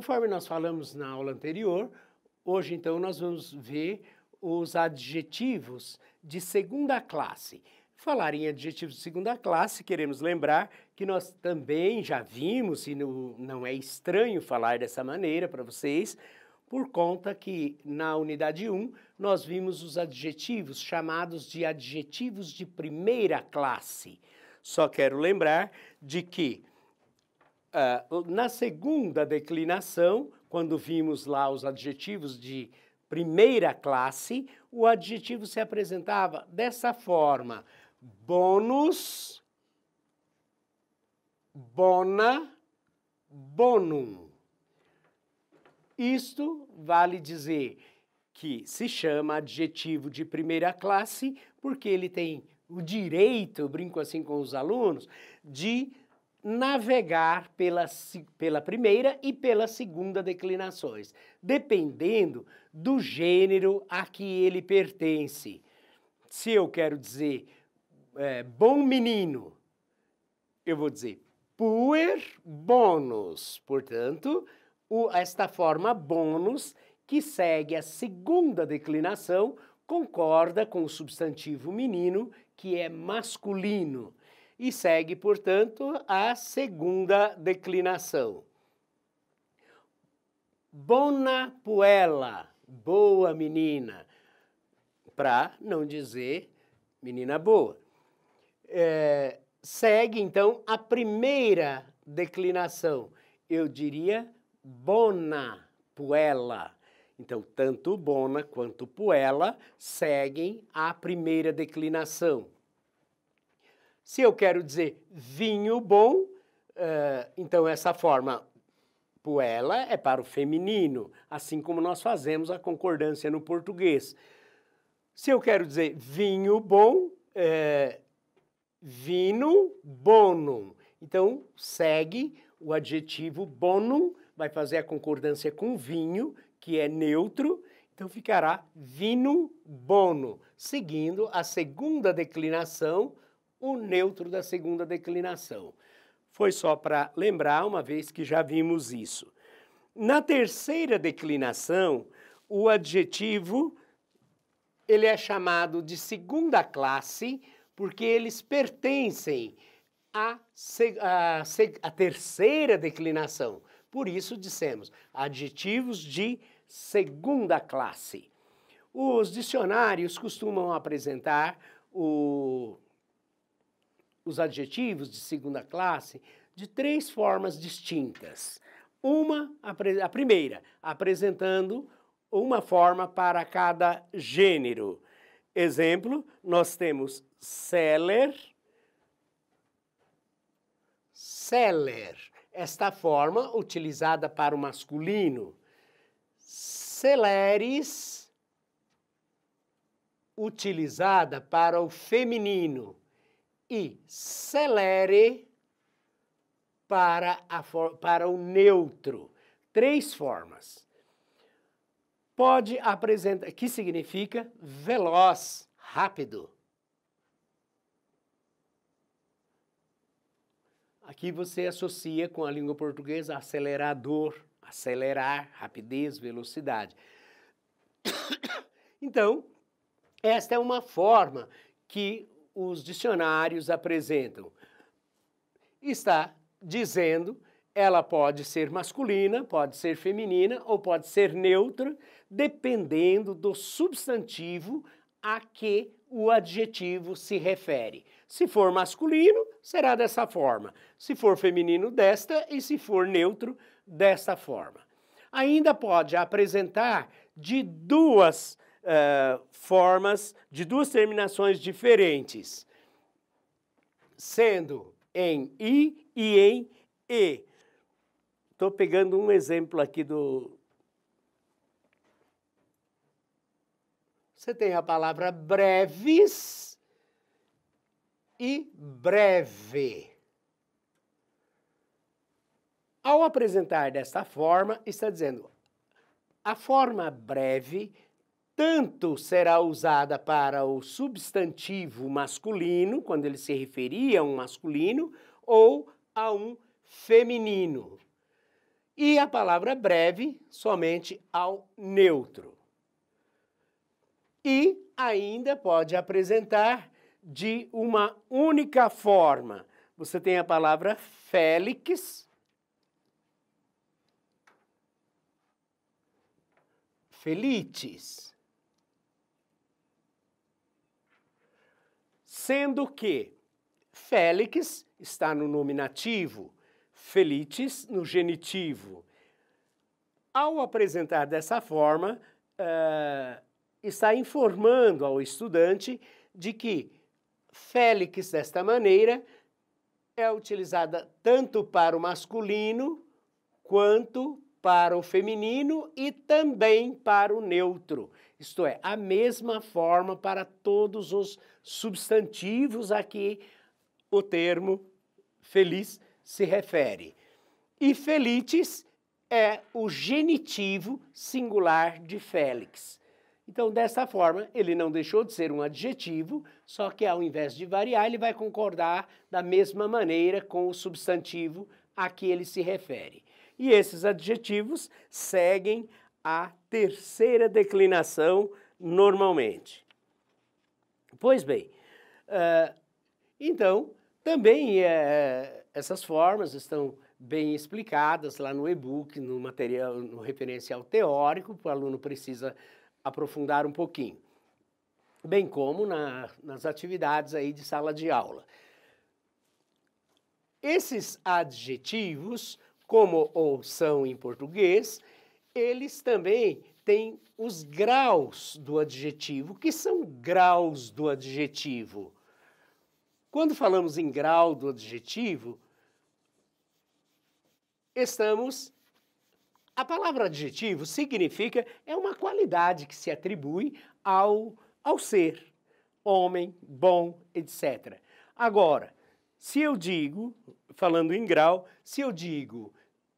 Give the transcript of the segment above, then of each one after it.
Conforme nós falamos na aula anterior, hoje então nós vamos ver os adjetivos de segunda classe. Falar em adjetivos de segunda classe, queremos lembrar que nós também já vimos, e não, não é estranho falar dessa maneira para vocês, por conta que na unidade 1 nós vimos os adjetivos chamados de adjetivos de primeira classe. Só quero lembrar de que ah, na segunda declinação, quando vimos lá os adjetivos de primeira classe, o adjetivo se apresentava dessa forma: bônus, bona, bonum. Isto vale dizer que se chama adjetivo de primeira classe porque ele tem o direito, brinco assim com os alunos, de navegar pela, pela primeira e pela segunda declinações, dependendo do gênero a que ele pertence. Se eu quero dizer é, bom menino, eu vou dizer puer bonus, portanto, o, esta forma bonus que segue a segunda declinação concorda com o substantivo menino, que é masculino e segue, portanto, a segunda declinação. Bona puela, boa menina, para não dizer menina boa. É, segue, então, a primeira declinação. Eu diria bona puela. Então, tanto bona quanto puella seguem a primeira declinação. Se eu quero dizer vinho bom, uh, então essa forma puela é para o feminino, assim como nós fazemos a concordância no português. Se eu quero dizer vinho bom, é, vino bonum. Então, segue o adjetivo bonum, vai fazer a concordância com vinho, que é neutro, então ficará vino bono, seguindo a segunda declinação o neutro da segunda declinação. Foi só para lembrar, uma vez que já vimos isso. Na terceira declinação, o adjetivo ele é chamado de segunda classe porque eles pertencem à, à, à terceira declinação. Por isso dissemos adjetivos de segunda classe. Os dicionários costumam apresentar o os adjetivos de segunda classe de três formas distintas. Uma, a, primeira, apresentando uma forma para cada gênero. Exemplo, nós temos seller, seller. Esta forma utilizada para o masculino. Celeres, utilizada para o feminino e celere para, a, para o neutro. Três formas. Pode apresentar, que significa veloz, rápido. Aqui você associa com a língua portuguesa acelerador, acelerar, rapidez, velocidade. Então, esta é uma forma que os dicionários apresentam. Está dizendo, ela pode ser masculina, pode ser feminina ou pode ser neutra, dependendo do substantivo a que o adjetivo se refere. Se for masculino, será dessa forma. Se for feminino, desta, e se for neutro, desta forma. Ainda pode apresentar de duas uh, formas de duas terminações diferentes, sendo em i e em e. Estou pegando um exemplo aqui do. Você tem a palavra breves e breve. Ao apresentar desta forma, está dizendo a forma breve tanto será usada para o substantivo masculino, quando ele se referia a um masculino, ou a um feminino. E a palavra breve somente ao neutro. E ainda pode apresentar de uma única forma. Você tem a palavra Félix, Felites. sendo que Félix está no nominativo, Felites no genitivo. Ao apresentar dessa forma, uh, está informando ao estudante de que Félix, desta maneira, é utilizada tanto para o masculino quanto para o feminino e também para o neutro. Isto é, a mesma forma para todos os substantivos a que o termo feliz se refere. E felites é o genitivo singular de Félix. Então, dessa forma, ele não deixou de ser um adjetivo, só que ao invés de variar, ele vai concordar da mesma maneira com o substantivo a que ele se refere. E esses adjetivos seguem a terceira declinação normalmente. Pois bem, uh, então, também uh, essas formas estão bem explicadas lá no e-book, no material, no referencial teórico, o aluno precisa aprofundar um pouquinho, bem como na, nas atividades aí de sala de aula. Esses adjetivos como ou são em português, eles também têm os graus do adjetivo. O que são graus do adjetivo? Quando falamos em grau do adjetivo, estamos. A palavra adjetivo significa é uma qualidade que se atribui ao, ao ser, homem, bom, etc. Agora, se eu digo, falando em grau, se eu digo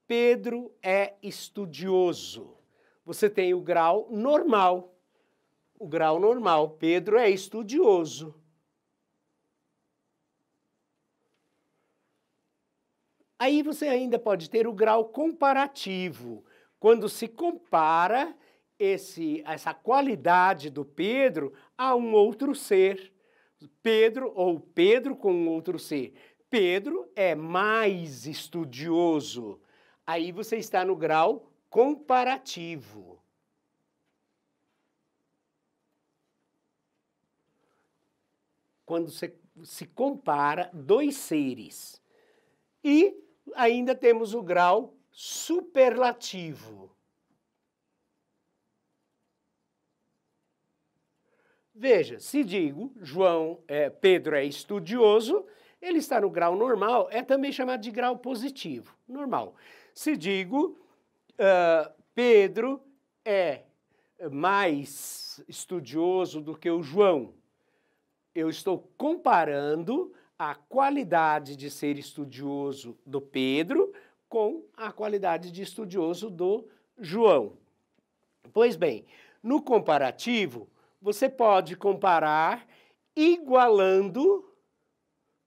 Pedro é estudioso, você tem o grau normal. O grau normal, Pedro é estudioso. Aí você ainda pode ter o grau comparativo, quando se compara esse, essa qualidade do Pedro a um outro ser. Pedro ou Pedro com outro C. Pedro é mais estudioso. Aí você está no grau comparativo. Quando você se compara dois seres. E ainda temos o grau superlativo. Veja, se digo João é, Pedro é estudioso, ele está no grau normal, é também chamado de grau positivo, normal. Se digo uh, Pedro é mais estudioso do que o João, eu estou comparando a qualidade de ser estudioso do Pedro com a qualidade de estudioso do João. Pois bem, no comparativo, você pode comparar igualando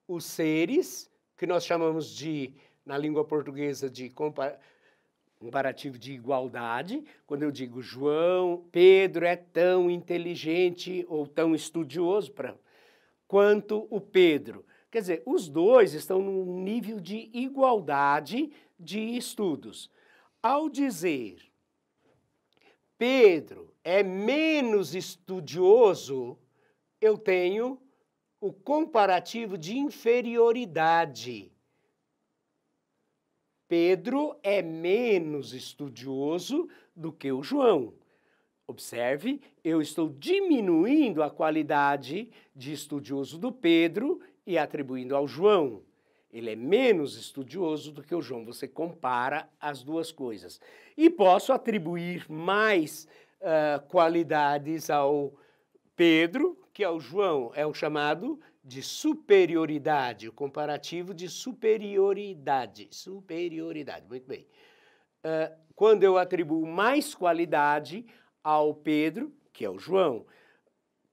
os seres, que nós chamamos de, na língua portuguesa, de comparativo de igualdade. Quando eu digo João, Pedro é tão inteligente ou tão estudioso pra, quanto o Pedro. Quer dizer, os dois estão num nível de igualdade de estudos. Ao dizer Pedro é menos estudioso, eu tenho o comparativo de inferioridade. Pedro é menos estudioso do que o João. Observe, eu estou diminuindo a qualidade de estudioso do Pedro e atribuindo ao João. Ele é menos estudioso do que o João. Você compara as duas coisas. E posso atribuir mais uh, qualidades ao Pedro, que ao é João é o chamado de superioridade, o comparativo de superioridade. Superioridade, muito bem. Uh, quando eu atribuo mais qualidade ao Pedro, que é o João,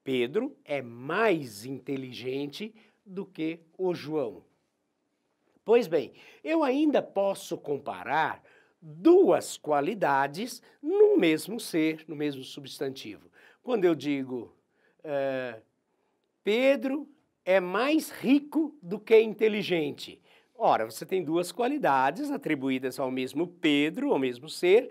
Pedro é mais inteligente do que o João. Pois bem, eu ainda posso comparar duas qualidades no mesmo ser, no mesmo substantivo. Quando eu digo eh, Pedro é mais rico do que inteligente. Ora, você tem duas qualidades atribuídas ao mesmo Pedro, ao mesmo ser,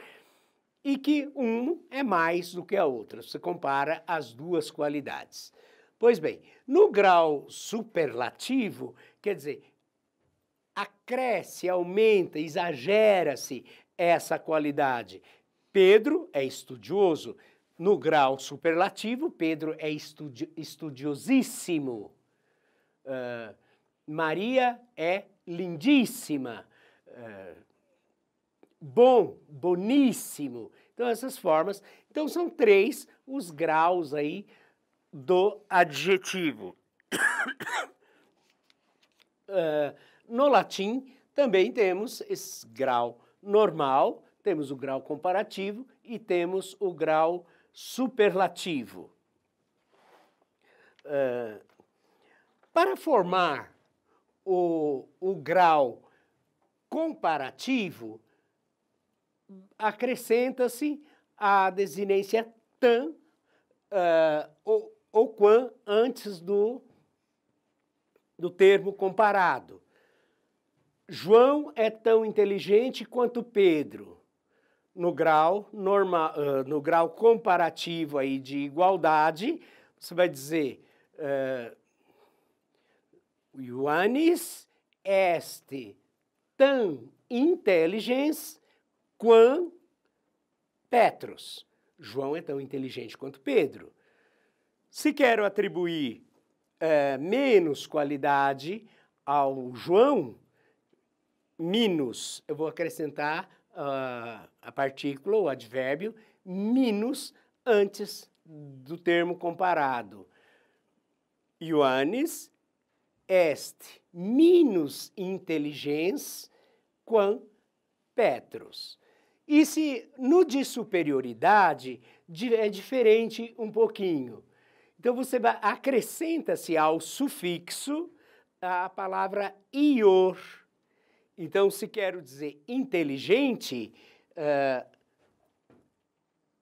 e que um é mais do que a outra. Você compara as duas qualidades. Pois bem, no grau superlativo, quer dizer, acresce, aumenta, exagera-se essa qualidade. Pedro é estudioso. No grau superlativo, Pedro é estudi estudiosíssimo. Uh, Maria é lindíssima. Uh, bom, boníssimo. Então, essas formas. Então, são três os graus aí do adjetivo. uh, no latim, também temos esse grau normal, temos o grau comparativo e temos o grau superlativo. Uh, para formar o, o grau comparativo, acrescenta-se a desinência tan uh, ou, ou quan antes do, do termo comparado. João é tão inteligente quanto Pedro. No grau, norma, uh, no grau comparativo aí de igualdade, você vai dizer uh, Ioannis este tão inteligente quanto Petros. João é tão inteligente quanto Pedro. Se quero atribuir menos qualidade ao João, minus, eu vou acrescentar uh, a partícula, o advérbio, minus antes do termo comparado. Ioannis est minus intelligens quam Petrus E se no de superioridade é diferente um pouquinho. Então você acrescenta-se ao sufixo a palavra ior, então, se quero dizer inteligente, uh,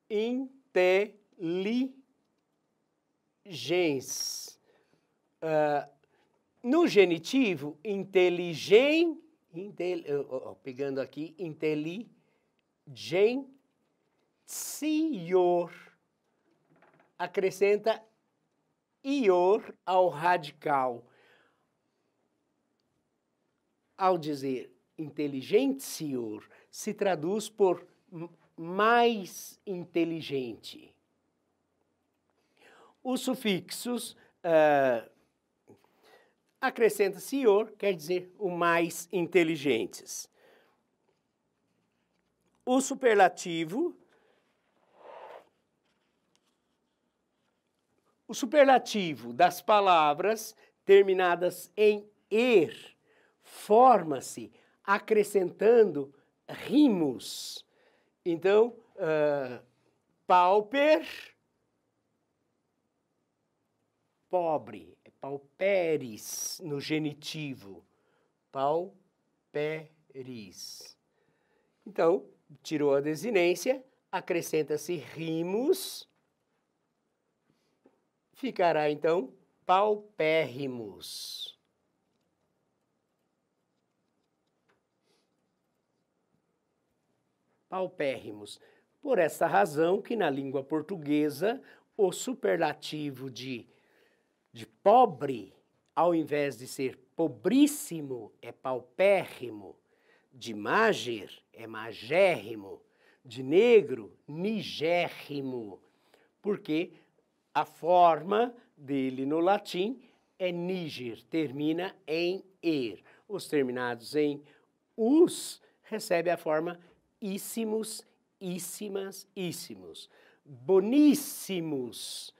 inteligência. Uh, no genitivo, inteligente, intel, oh, oh, pegando aqui, inteligência, acrescenta ior ao radical ao dizer inteligente senhor, se traduz por mais inteligente. Os sufixos uh, acrescenta senhor, quer dizer o mais inteligentes. O superlativo. O superlativo das palavras terminadas em er forma-se acrescentando rimos. Então, uh, pauper, pobre, é pauperis no genitivo, pauperis. Então, tirou a desinência, acrescenta-se rimos, ficará então paupérrimos. paupérrimos. Por essa razão que na língua portuguesa o superlativo de, de pobre, ao invés de ser pobríssimo, é paupérrimo, de mager é magérrimo, de negro, nigérrimo, porque a forma dele no latim é niger, termina em er. Os terminados em us recebe a forma íssimos, íssimas, íssimos. Boníssimos,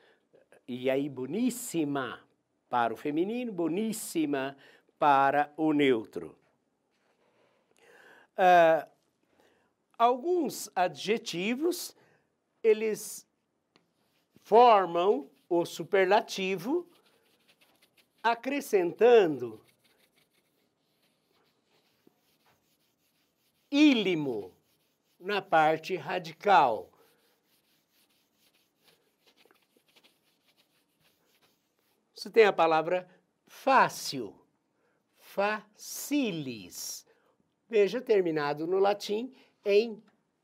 e aí boníssima para o feminino, boníssima para o neutro. Uh, alguns adjetivos, eles formam o superlativo acrescentando ílimo na parte radical. Você tem a palavra fácil, facilis. Veja, terminado no latim em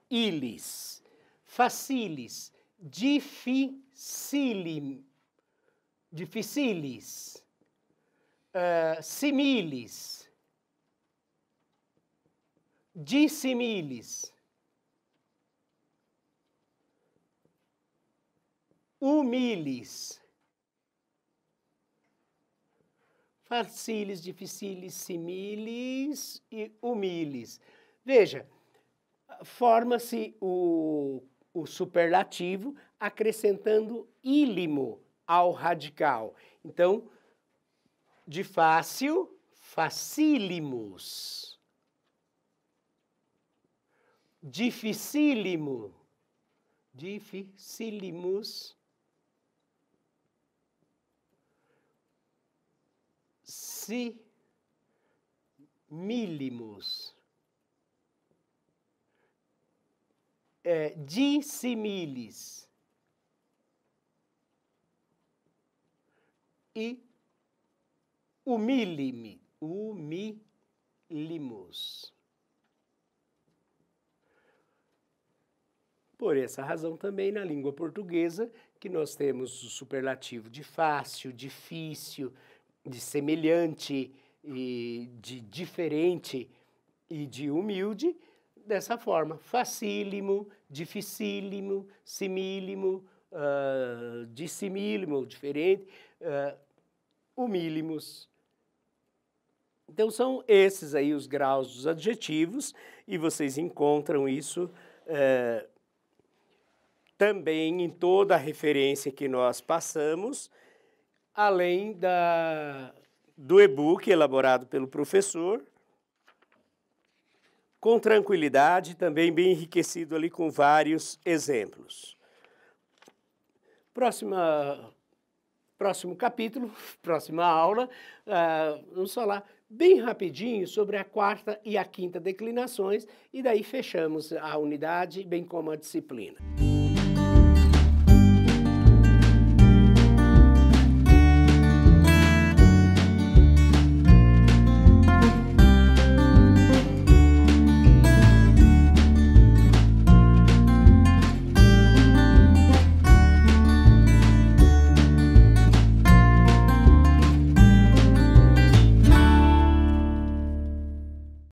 ilis. Facilis, dificilim, dificilis, uh, similis, dissimilis humilis. Facilis, dificilis, similis e humilis. Veja, forma-se o, o superlativo acrescentando ílimo ao radical. Então, de fácil, facílimos. Dificílimo, dificílimos si milimus. É, dissimilis. E humilime, humilimus. Por essa razão também na língua portuguesa que nós temos o superlativo de fácil, difícil, de semelhante e de diferente e de humilde dessa forma, facílimo, dificílimo, simílimo, uh, dissimílimo, diferente, uh, humílimos. Então são esses aí os graus dos adjetivos e vocês encontram isso uh, também em toda a referência que nós passamos além da, do e-book elaborado pelo professor, com tranquilidade, também bem enriquecido ali com vários exemplos. Próxima, próximo capítulo, próxima aula, uh, vamos falar bem rapidinho sobre a quarta e a quinta declinações e daí fechamos a unidade, bem como a disciplina.